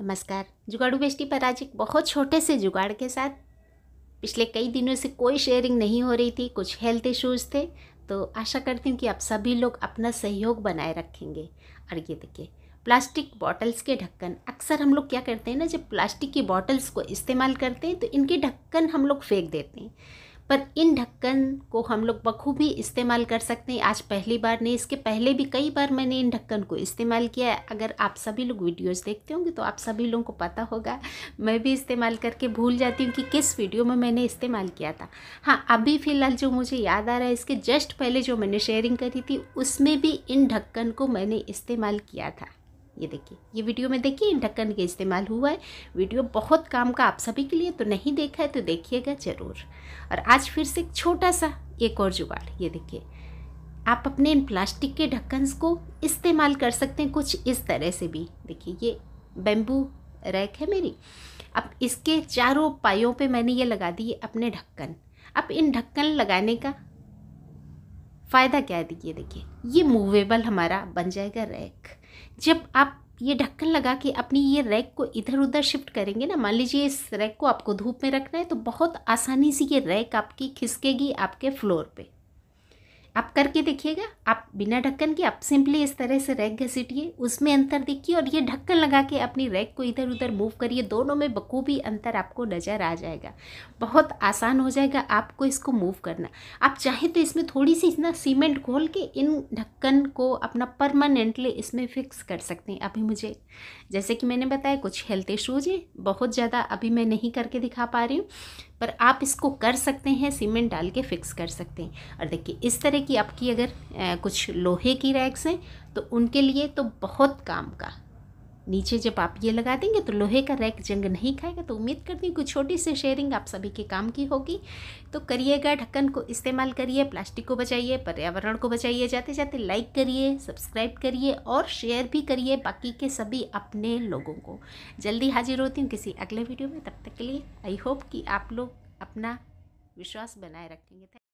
नमस्कार जुगाड़ू बेस्टी पर आज एक बहुत छोटे से जुगाड़ के साथ पिछले कई दिनों से कोई शेयरिंग नहीं हो रही थी कुछ हेल्थ इश्यूज़ थे तो आशा करती हूँ कि आप सभी लोग अपना सहयोग बनाए रखेंगे और ये देखिए प्लास्टिक बॉटल्स के ढक्कन अक्सर हम लोग क्या करते हैं ना जब प्लास्टिक की बॉटल्स को इस्तेमाल करते हैं तो इनके ढक्कन हम लोग फेंक देते हैं पर इन ढक्कन को हम लोग बखूबी इस्तेमाल कर सकते हैं आज पहली बार नहीं इसके पहले भी कई बार मैंने इन ढक्कन को इस्तेमाल किया है अगर आप सभी लोग वीडियोस देखते होंगे तो आप सभी लोगों को पता होगा मैं भी इस्तेमाल करके भूल जाती हूँ कि किस वीडियो में मैंने इस्तेमाल किया था हाँ अभी फ़िलहाल जो मुझे याद आ रहा है इसके जस्ट पहले जो मैंने शेयरिंग करी थी उसमें भी इन ढक्कन को मैंने इस्तेमाल किया था ये देखिए ये वीडियो में देखिए इन ढक्कन के इस्तेमाल हुआ है वीडियो बहुत काम का आप सभी के लिए तो नहीं देखा है तो देखिएगा ज़रूर और आज फिर से एक छोटा सा एक और जुगाड़ ये देखिए आप अपने इन प्लास्टिक के ढक्कन को इस्तेमाल कर सकते हैं कुछ इस तरह से भी देखिए ये बेम्बू रैक है मेरी अब इसके चारों पायों पे मैंने ये लगा दिए अपने ढक्कन अब इन ढक्कन लगाने का फ़ायदा क्या है देखिए देखिए ये मूवेबल हमारा बन जाएगा रैक जब आप ये ढक्कन लगा के अपनी ये रैक को इधर उधर शिफ्ट करेंगे ना मान लीजिए इस रैक को आपको धूप में रखना है तो बहुत आसानी से ये रैक आपकी खिसकेगी आपके फ्लोर पे आप करके देखिएगा आप बिना ढक्कन के आप सिंपली इस तरह से रैक घसीटिए उसमें अंतर देखिए और ये ढक्कन लगा के अपनी रैक को इधर उधर मूव करिए दोनों में बखूबी अंतर आपको नज़र आ जाएगा बहुत आसान हो जाएगा आपको इसको मूव करना आप चाहें तो इसमें थोड़ी सी इतना सीमेंट घोल के इन ढक्कन को अपना परमानेंटली इसमें फिक्स कर सकते हैं अभी मुझे जैसे कि मैंने बताया कुछ हेल्थ इशूज़ हैं बहुत ज़्यादा अभी मैं नहीं करके दिखा पा रही हूँ पर आप इसको कर सकते हैं सीमेंट डाल के फिक्स कर सकते हैं और देखिए इस तरह की आपकी अगर आ, कुछ लोहे की रैक्स हैं तो उनके लिए तो बहुत काम का नीचे जब आप ये लगा देंगे तो लोहे का रैक जंग नहीं खाएगा तो उम्मीद करती हूँ कुछ छोटी सी शेयरिंग आप सभी के काम की होगी तो करिएगा ढक्कन को इस्तेमाल करिए प्लास्टिक को बचाइए पर्यावरण को बचाइए जाते जाते लाइक करिए सब्सक्राइब करिए और शेयर भी करिए बाकी के सभी अपने लोगों को जल्दी हाजिर होती हूँ किसी अगले वीडियो में तब तक के लिए आई होप कि आप लोग अपना विश्वास बनाए रखेंगे